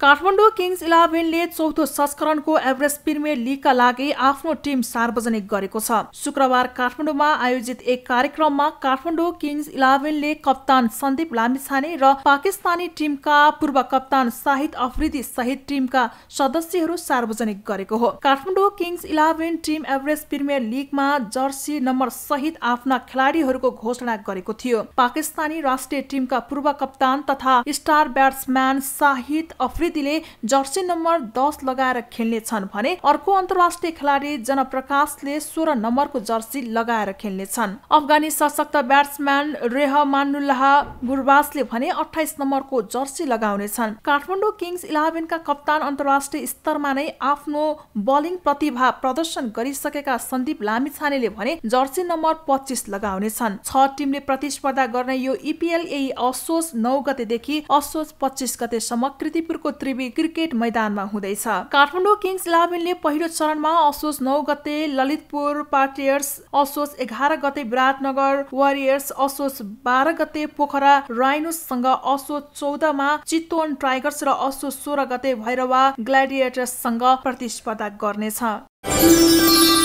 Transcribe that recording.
Kathmandu Kings इलेभेनले चौथो संस्करणको Everest premier लिगका लागि आफ्नो टिम सार्वजनिक गरेको छ शुक्रबार काठमाडौँमा आयोजित एक कार्यक्रममा काठमाडौँ किङ्स इलेभेनले कप्तान सन्दीप लामिछाने र पाकिस्तानी टिमका पूर्व कप्तान साहिद अफ्रिदी सहित टिमका सदस्यहरू सार्वजनिक गरेको हो Kathmandu kings eleven team Everest premier लिगमा जर्सी नम्बर सहित आफ्ना खेलाडीहरूको घोषणा गरेको थियो पाकिस्तानी राष्ट्रिय टिमका पूर्व कप्तान तथा स्टार ब्याट्सम्यान साहिद अफ्रिदी प्रविधिले जर्सी नम्बर दस लगाएर खेल्नेछन् भने अर्को अन्तर्राष्ट्रिय खेलाडी जनप्रकाशले सोह्र नम्बरको जर्सी लगाएर खेल्नेछन् अफगानी सशक्त ब्याट्सम्यान रेहमानुल्लाह गुरबासले भने अठाइस नम्बरको जर्सी लगाउनेछन् काठमाडौँ किङ्स इलेभेनका कप्तान अन्तर्राष्ट्रिय स्तरमा नै आफ्नो बलिङ प्रतिभा प्रदर्शन गरिसकेका सन्दीप लामिछानेले भने जर्सी नम्बर पच्चिस लगाउनेछन् छ टिमले प्रतिस्पर्धा गर्ने यो इपिएल e यही असोज नौ गतेदेखि असोज पच्चिस गतेसम्म कृतिपुरको त्रिवी क्रिकेट मैदानमा हुँदैछ काठमाडौँ किङ्स इलेभेनले पहिलो चरणमा असोज नौ गते ललितपुर पार्टियर्स असोज एघार गते विराटनगर वारियर्स असोज बाह्र गते पोखरा राइनोसँग असोज चौधमा चितवन टाइगर्स र असोज सोह्र गते भैरवा ग्ल्याडिएटर्ससँग प्रतिस्पर्धा गर्नेछ